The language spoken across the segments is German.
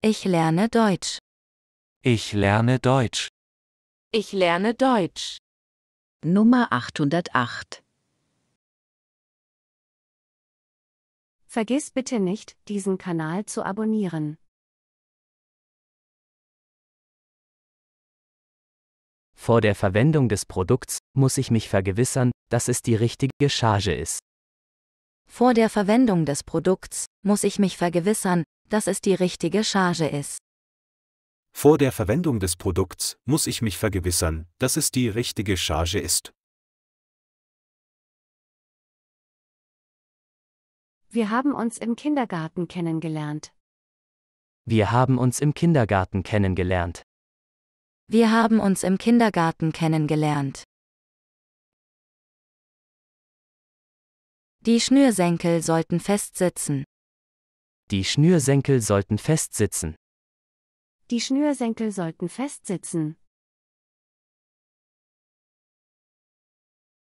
Ich lerne Deutsch. Ich lerne Deutsch. Ich lerne Deutsch. Nummer 808. Vergiss bitte nicht, diesen Kanal zu abonnieren. Vor der Verwendung des Produkts muss ich mich vergewissern, dass es die richtige Charge ist. Vor der Verwendung des Produkts muss ich mich vergewissern, dass es die richtige Charge ist. Vor der Verwendung des Produkts muss ich mich vergewissern, dass es die richtige Charge ist. Wir haben uns im Kindergarten kennengelernt. Wir haben uns im Kindergarten kennengelernt. Wir haben uns im Kindergarten kennengelernt. Die Schnürsenkel sollten festsitzen. Die Schnürsenkel sollten festsitzen. Die Schnürsenkel sollten festsitzen.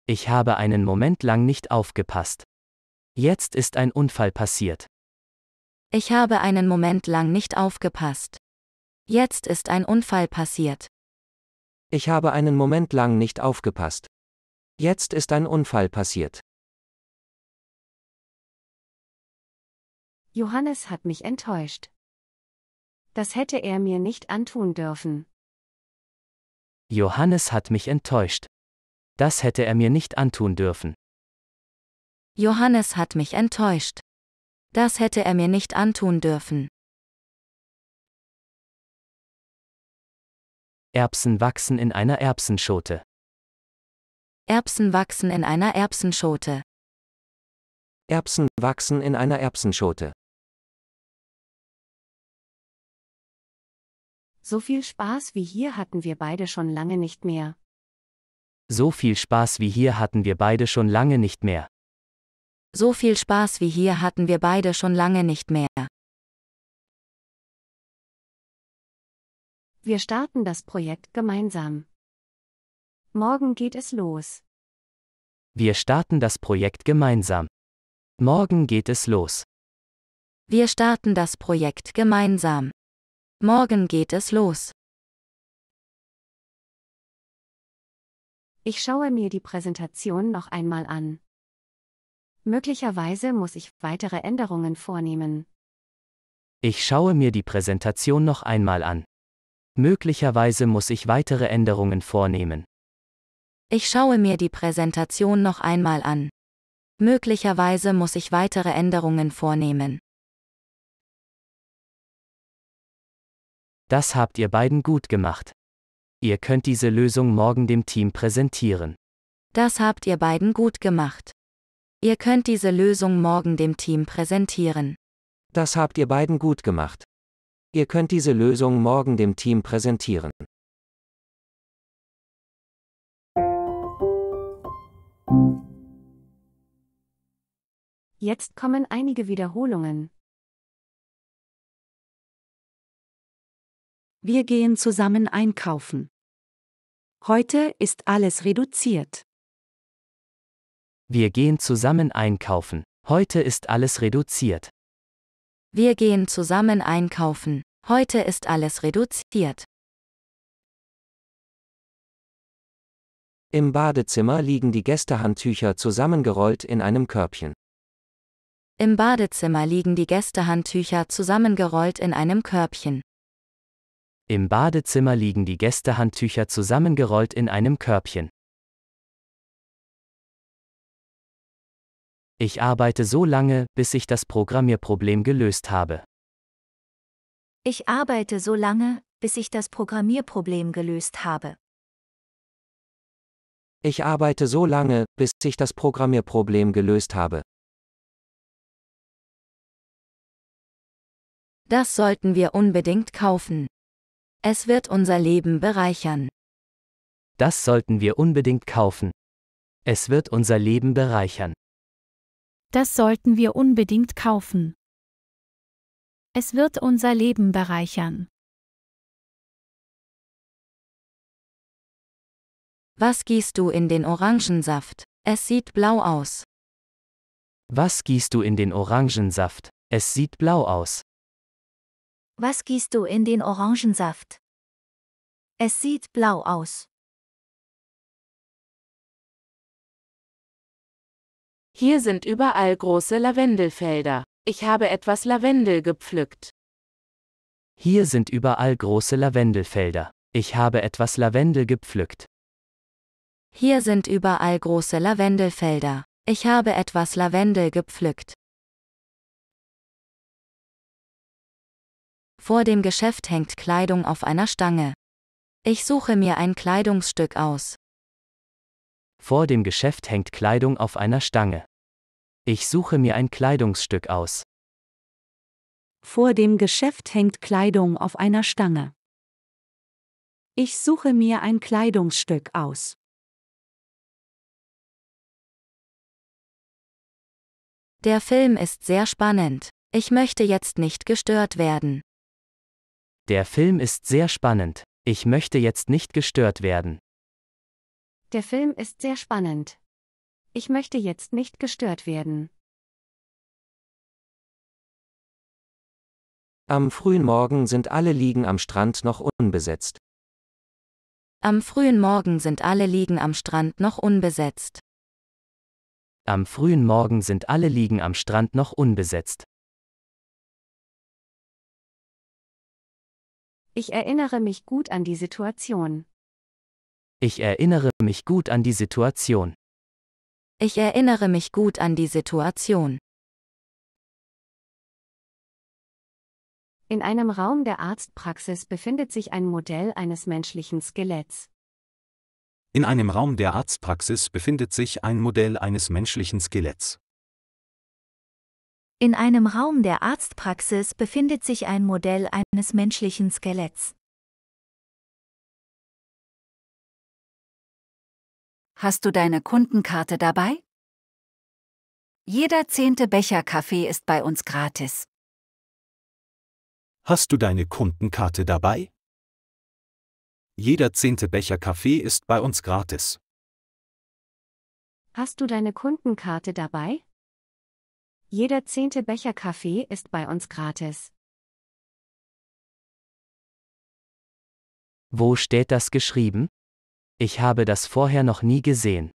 Ich habe einen Moment lang nicht aufgepasst. Jetzt ist ein Unfall passiert. Ich habe einen Moment lang nicht aufgepasst. Jetzt ist ein Unfall passiert. Ich habe einen Moment lang nicht aufgepasst. Jetzt ist ein Unfall passiert. Johannes hat mich enttäuscht. Das hätte er mir nicht antun dürfen. Johannes hat mich enttäuscht. Das hätte er mir nicht antun dürfen. Johannes hat mich enttäuscht. Das hätte er mir nicht antun dürfen. Erbsen wachsen in einer Erbsenschote. Erbsen wachsen in einer Erbsenschote. Erbsen wachsen in einer Erbsenschote. So viel Spaß wie hier hatten wir beide schon lange nicht mehr. So viel Spaß wie hier hatten wir beide schon lange nicht mehr. So viel Spaß wie hier hatten wir beide schon lange nicht mehr. Wir starten das Projekt gemeinsam. Morgen geht es los. Wir starten das Projekt gemeinsam. Morgen geht es los. Wir starten das Projekt gemeinsam. Morgen geht es los. Ich schaue mir die Präsentation noch einmal an. Möglicherweise muss ich weitere Änderungen vornehmen. Ich schaue mir die Präsentation noch einmal an. Möglicherweise muss ich weitere Änderungen vornehmen. Ich schaue mir die Präsentation noch einmal an. Möglicherweise muss ich weitere Änderungen vornehmen. Das habt ihr beiden gut gemacht. Ihr könnt diese Lösung morgen dem Team präsentieren. Das habt ihr beiden gut gemacht. Ihr könnt diese Lösung morgen dem Team präsentieren. Das habt ihr beiden gut gemacht. Ihr könnt diese Lösung morgen dem Team präsentieren. Jetzt kommen einige Wiederholungen. wir gehen zusammen einkaufen. Heute ist alles reduziert. Wir gehen zusammen einkaufen. Heute ist alles reduziert. Wir gehen zusammen einkaufen. Heute ist alles reduziert. Im Badezimmer liegen die Gästehandtücher zusammengerollt in einem Körbchen. Im Badezimmer liegen die Gästehandtücher zusammengerollt in einem Körbchen. Im Badezimmer liegen die Gästehandtücher zusammengerollt in einem Körbchen. Ich arbeite so lange, bis ich das Programmierproblem gelöst habe. Ich arbeite so lange, bis ich das Programmierproblem gelöst habe. Ich arbeite so lange, bis ich das Programmierproblem gelöst habe. Das sollten wir unbedingt kaufen. Es wird unser Leben bereichern. Das sollten wir unbedingt kaufen. Es wird unser Leben bereichern. Das sollten wir unbedingt kaufen. Es wird unser Leben bereichern. Was gießt du in den Orangensaft? Es sieht blau aus. Was gießt du in den Orangensaft? Es sieht blau aus. Was gießt du in den Orangensaft? Es sieht blau aus. Hier sind überall große Lavendelfelder. Ich habe etwas Lavendel gepflückt. Hier sind überall große Lavendelfelder. Ich habe etwas Lavendel gepflückt. Hier sind überall große Lavendelfelder. Ich habe etwas Lavendel gepflückt. Vor dem Geschäft hängt Kleidung auf einer Stange. Ich suche mir ein Kleidungsstück aus. Vor dem Geschäft hängt Kleidung auf einer Stange. Ich suche mir ein Kleidungsstück aus. Vor dem Geschäft hängt Kleidung auf einer Stange. Ich suche mir ein Kleidungsstück aus. Der Film ist sehr spannend. Ich möchte jetzt nicht gestört werden. Der Film ist sehr spannend. Ich möchte jetzt nicht gestört werden. Der Film ist sehr spannend. Ich möchte jetzt nicht gestört werden. Am frühen Morgen sind alle Liegen am Strand noch unbesetzt. Am frühen Morgen sind alle Liegen am Strand noch unbesetzt. Am frühen Morgen sind alle Liegen am Strand noch unbesetzt. Ich erinnere mich gut an die Situation. Ich erinnere mich gut an die Situation. Ich erinnere mich gut an die Situation. In einem Raum der Arztpraxis befindet sich ein Modell eines menschlichen Skeletts. In einem Raum der Arztpraxis befindet sich ein Modell eines menschlichen Skeletts. In einem Raum der Arztpraxis befindet sich ein Modell eines menschlichen Skeletts. Hast du deine Kundenkarte dabei? Jeder zehnte Becher Kaffee ist bei uns gratis. Hast du deine Kundenkarte dabei? Jeder zehnte Becher Kaffee ist bei uns gratis. Hast du deine Kundenkarte dabei? Jeder zehnte Becher Kaffee ist bei uns gratis. Wo steht das geschrieben? Ich habe das vorher noch nie gesehen.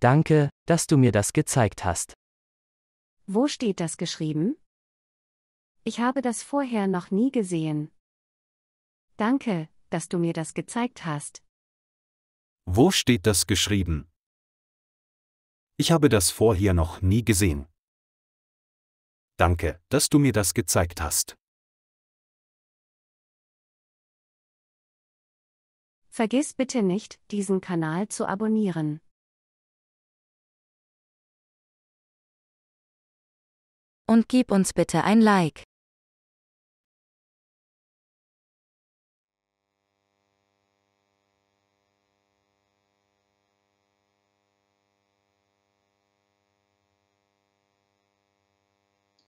Danke, dass du mir das gezeigt hast. Wo steht das geschrieben? Ich habe das vorher noch nie gesehen. Danke, dass du mir das gezeigt hast. Wo steht das geschrieben? Ich habe das vorher noch nie gesehen. Danke, dass du mir das gezeigt hast. Vergiss bitte nicht, diesen Kanal zu abonnieren. Und gib uns bitte ein Like.